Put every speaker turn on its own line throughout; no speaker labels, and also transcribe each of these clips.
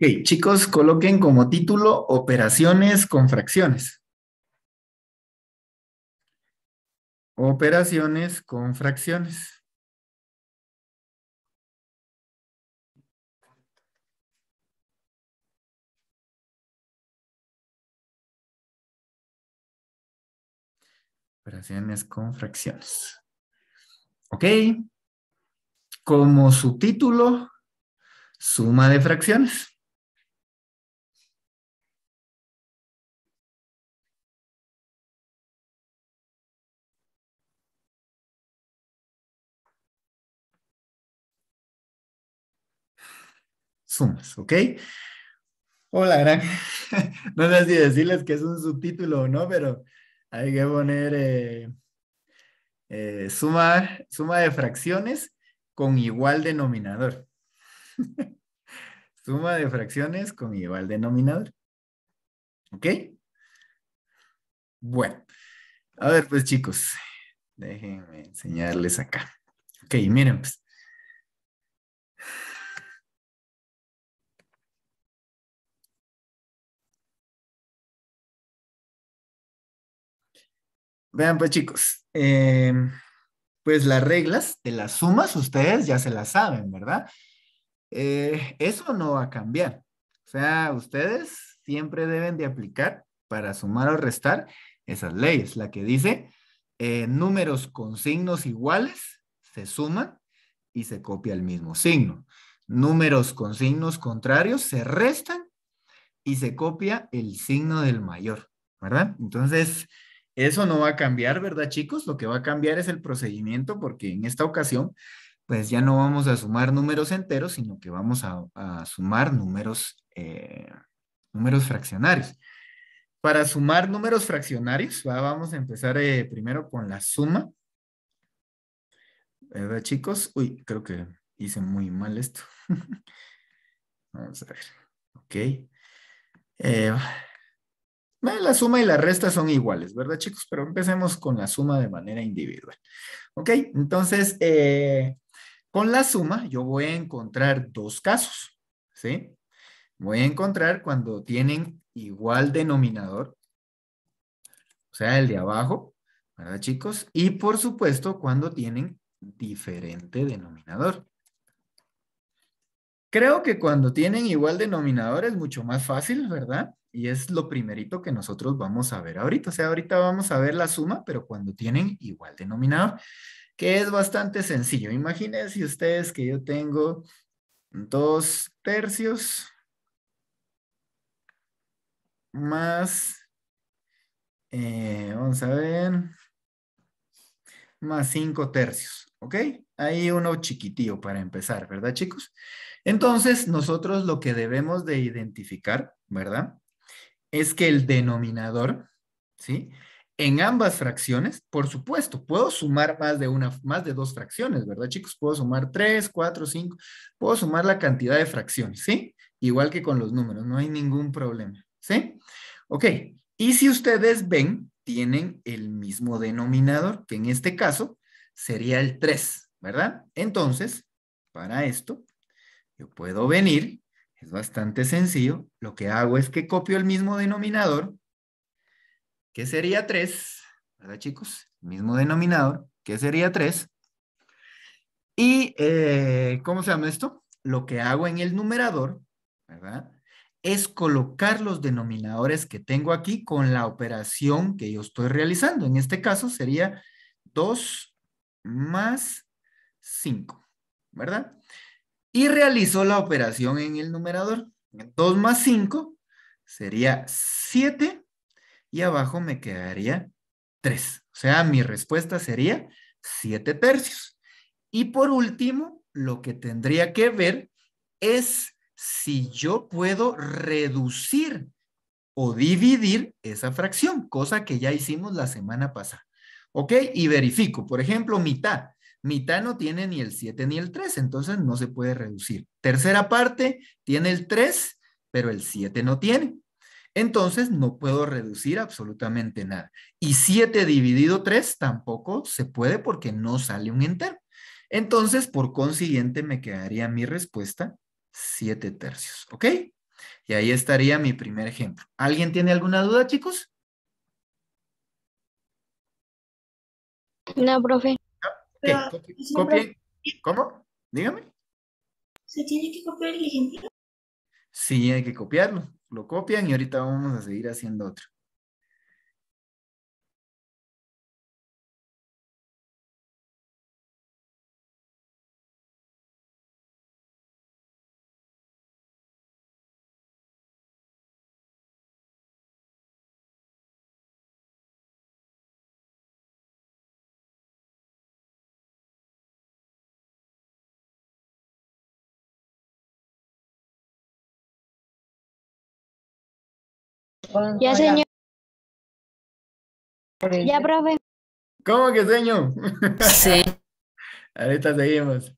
Ok, chicos, coloquen como título operaciones con fracciones. Operaciones con fracciones. Operaciones con fracciones. Ok. Como subtítulo, suma de fracciones. sumas, ¿ok? Hola, gran. no sé si
decirles que es un subtítulo o no, pero hay que poner eh, eh, suma, suma de fracciones con igual denominador. suma de fracciones con igual denominador. ¿Ok? Bueno, a ver pues chicos,
déjenme enseñarles acá. Ok, miren pues. Vean, pues chicos, em, pues las reglas de las sumas ustedes ya se las saben, ¿verdad?
Eh, eso no va a cambiar. O sea, ustedes siempre deben de aplicar para sumar o restar esas leyes, la que dice eh, números con signos iguales se suman y se copia el mismo signo. Números con signos contrarios se restan y se copia el signo del mayor, ¿verdad? Entonces, eso no va a cambiar, ¿verdad, chicos? Lo que va a cambiar es el procedimiento porque en esta ocasión, pues ya no vamos a sumar números enteros, sino que vamos a, sumar números, eh, números fraccionarios. Para sumar números fraccionarios, vamos a empezar eh, primero con la suma. ¿Verdad, chicos? Uy, creo que hice muy mal esto. vamos a ver. Ok. Eh, la suma y la resta son iguales, ¿verdad, chicos? Pero empecemos con la suma de manera individual. ¿Ok? Entonces, eh, con la suma yo voy a encontrar dos casos, ¿sí? Voy a encontrar cuando tienen igual denominador, o sea, el de abajo, ¿verdad, chicos? Y por supuesto, cuando tienen diferente denominador. Creo que cuando tienen igual denominador es mucho más fácil, ¿verdad? Y es lo primerito que nosotros vamos a ver ahorita. O sea, ahorita vamos a ver la suma, pero cuando tienen igual denominador, que es bastante sencillo. Imagínense ustedes que yo tengo dos tercios más, eh, vamos a ver, más cinco tercios, ¿ok? Ahí uno chiquitío para empezar, ¿verdad chicos? Entonces, nosotros lo que debemos de identificar, ¿verdad? es que el denominador, ¿sí? En ambas fracciones, por supuesto, puedo sumar más de una, más de dos fracciones, ¿verdad, chicos? Puedo sumar tres, cuatro, cinco, puedo sumar la cantidad de fracciones, ¿sí? Igual que con los números, no hay ningún problema, ¿sí? Ok, y si ustedes ven, tienen el mismo denominador, que en este caso sería el 3, ¿verdad? Entonces, para esto, yo puedo venir es bastante sencillo. Lo que hago es que copio el mismo denominador, que sería 3, ¿verdad chicos? mismo denominador, que sería 3. Y, eh, ¿cómo se llama esto? Lo que hago en el numerador, ¿verdad? Es colocar los denominadores que tengo aquí con la operación que yo estoy realizando. En este caso sería 2 más 5, ¿verdad? y realizó la operación en el numerador. 2 más 5 sería 7 y abajo me quedaría 3. O sea, mi respuesta sería 7 tercios. Y por último, lo que tendría que ver es si yo puedo reducir o dividir esa fracción, cosa que ya hicimos la semana pasada. ¿Ok? Y verifico, por ejemplo, mitad mitad no tiene ni el 7 ni el 3, entonces no se puede reducir. Tercera parte tiene el 3, pero el 7 no tiene. Entonces no puedo reducir absolutamente nada. Y 7 dividido 3 tampoco se puede porque no sale un entero. Entonces, por consiguiente, me quedaría mi respuesta 7 tercios, ¿ok? Y ahí estaría mi primer ejemplo. ¿Alguien tiene alguna
duda, chicos? No, profe. ¿Cómo? Dígame. ¿Se tiene que copiar el ejemplo? Sí, hay que copiarlo. Lo copian y ahorita vamos a seguir haciendo otro. ya, señor. Ya, profe. ¿Cómo que, señor? Sí. Ahorita seguimos.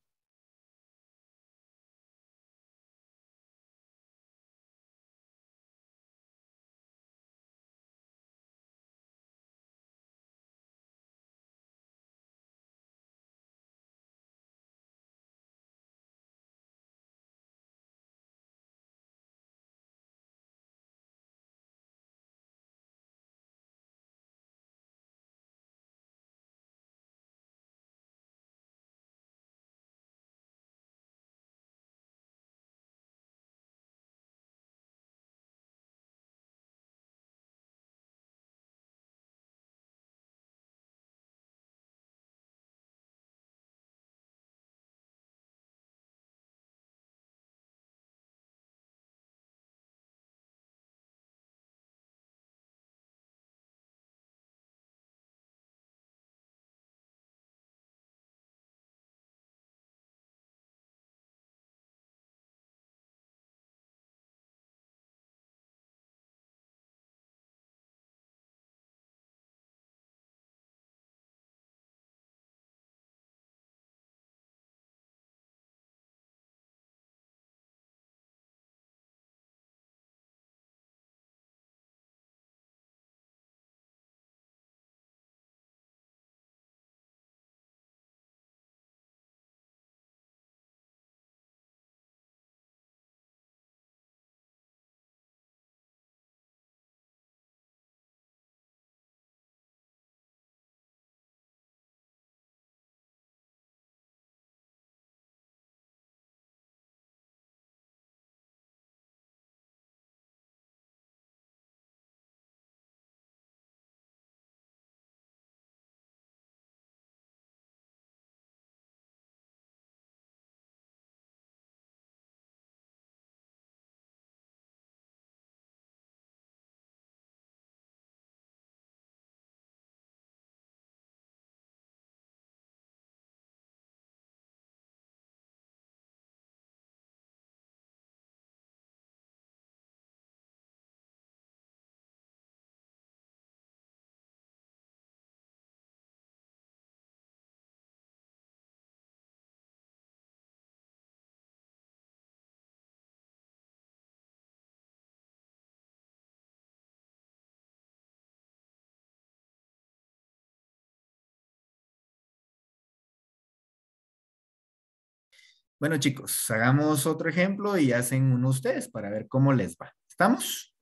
Bueno, chicos, hagamos otro ejemplo y hacen uno ustedes para ver cómo les va. ¿Estamos?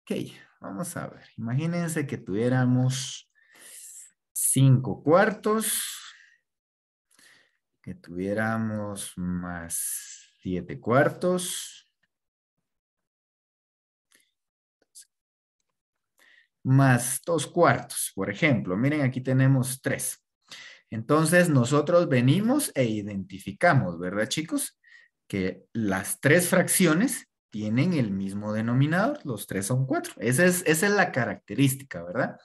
Ok, vamos a ver. Imagínense que tuviéramos cinco cuartos, que tuviéramos más siete cuartos, más dos cuartos, por ejemplo. Miren, aquí tenemos tres. Entonces nosotros venimos e identificamos, ¿verdad chicos? Que las tres fracciones tienen el mismo denominador, los tres son cuatro. Esa es, la característica, ¿verdad?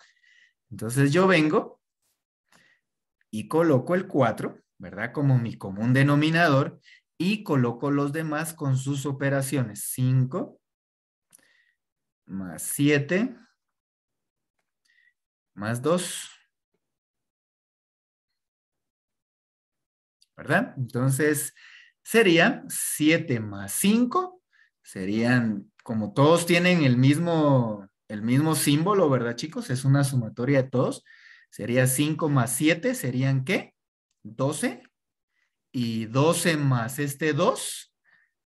Entonces yo vengo y coloco el cuatro, ¿verdad? Como mi común denominador y coloco los demás con sus operaciones. Cinco más
siete más dos. ¿verdad? Entonces, sería
7 más 5, serían, como todos tienen el mismo, el mismo símbolo, ¿verdad, chicos? Es una sumatoria de todos. Sería 5 más 7, ¿serían qué? 12. Y 12 más este 2,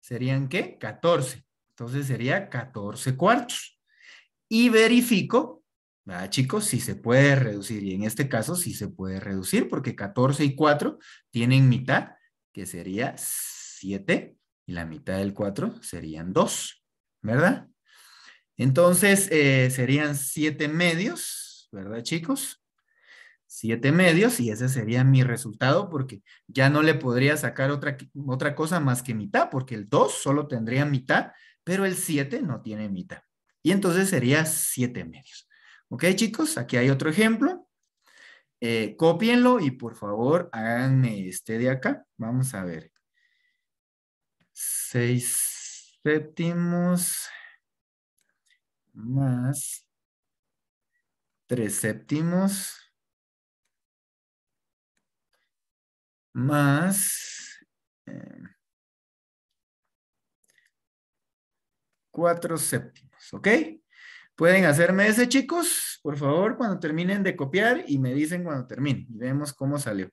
¿serían qué? 14. Entonces sería 14 cuartos. Y verifico ¿verdad? Chicos, sí se puede reducir y en este caso sí se puede reducir porque 14 y 4 tienen mitad, que sería 7 y la mitad del 4 serían 2, ¿verdad? Entonces eh, serían 7 medios, ¿verdad chicos? 7 medios y ese sería mi resultado porque ya no le podría sacar otra, otra cosa más que mitad porque el 2 solo tendría mitad, pero el 7 no tiene mitad. Y entonces sería 7 medios. Ok, chicos, aquí hay otro ejemplo. Eh, copienlo y por favor háganme este de acá. Vamos a ver. Seis séptimos
más tres séptimos más eh, cuatro séptimos, ¿ok?
Pueden hacerme ese, chicos, por favor, cuando terminen de copiar y me dicen cuando termine.
Vemos cómo salió.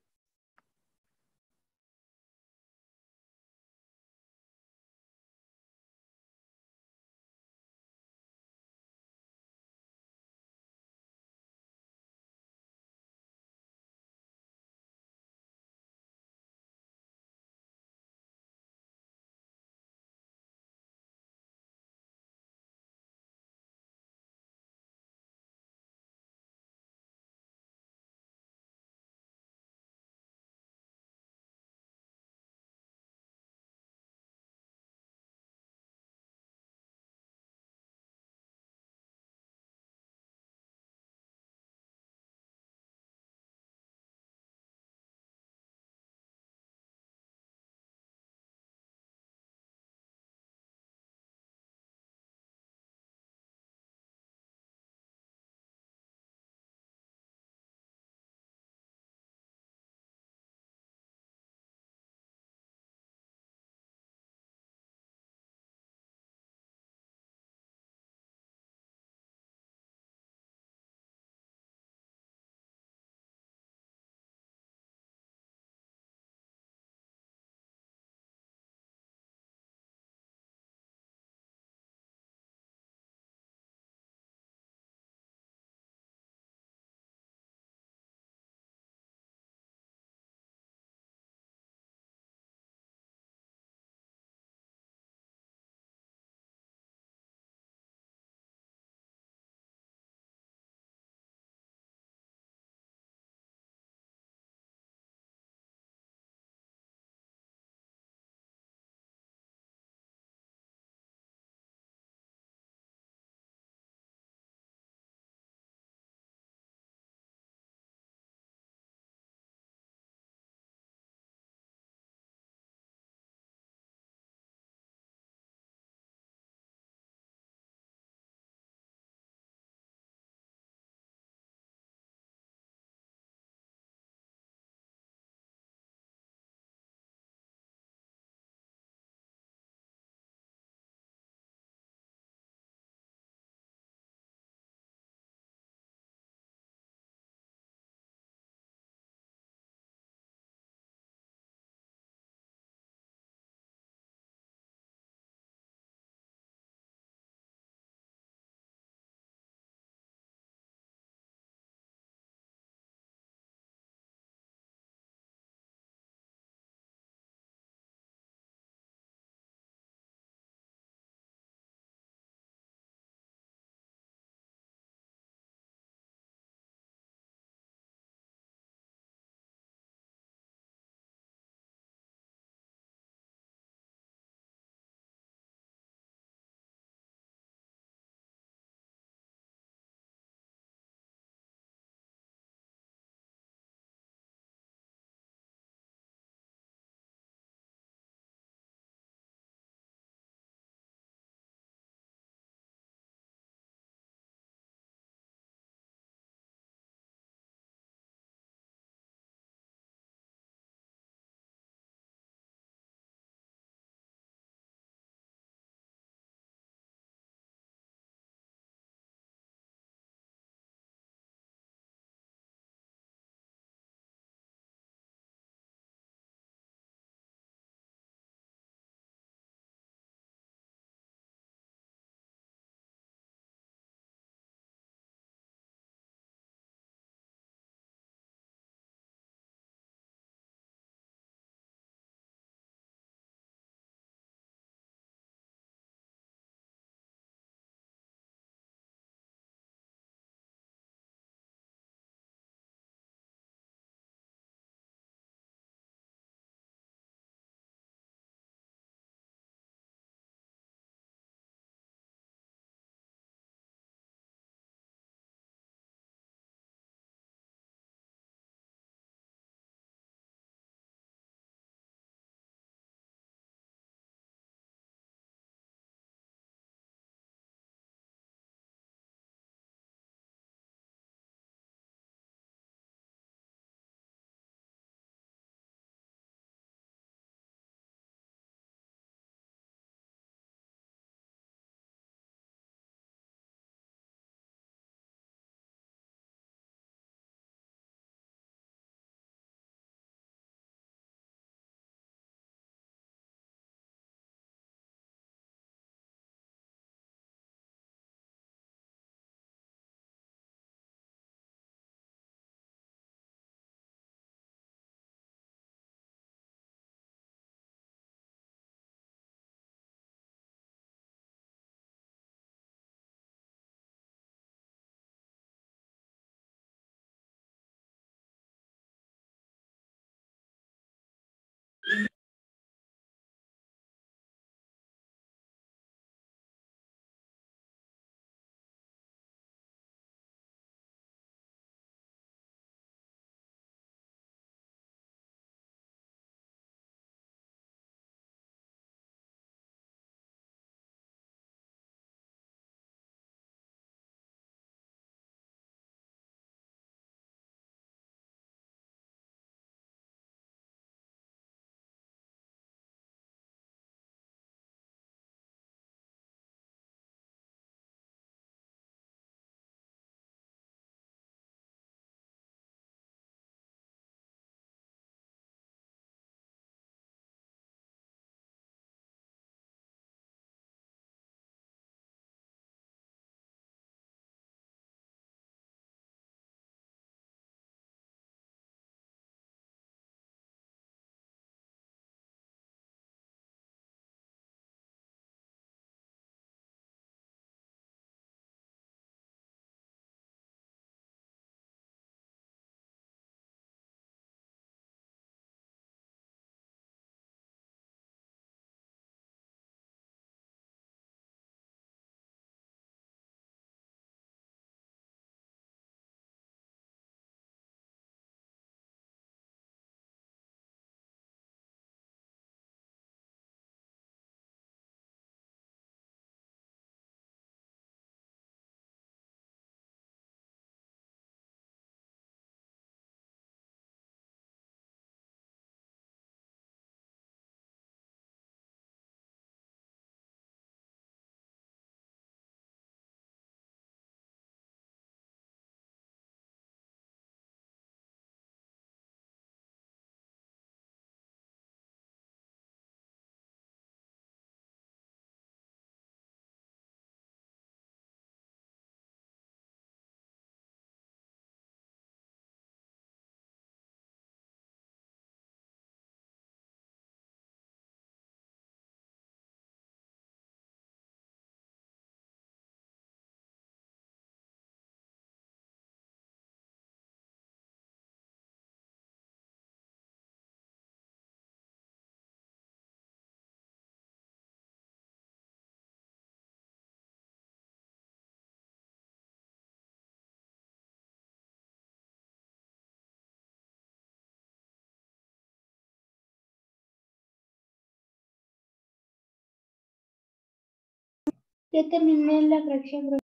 Ya terminé la fracción,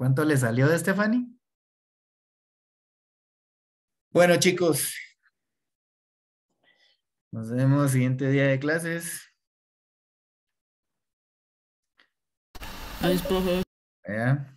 ¿Cuánto le salió de Stephanie? Bueno, chicos. Nos vemos siguiente día de clases. Adiós, profe.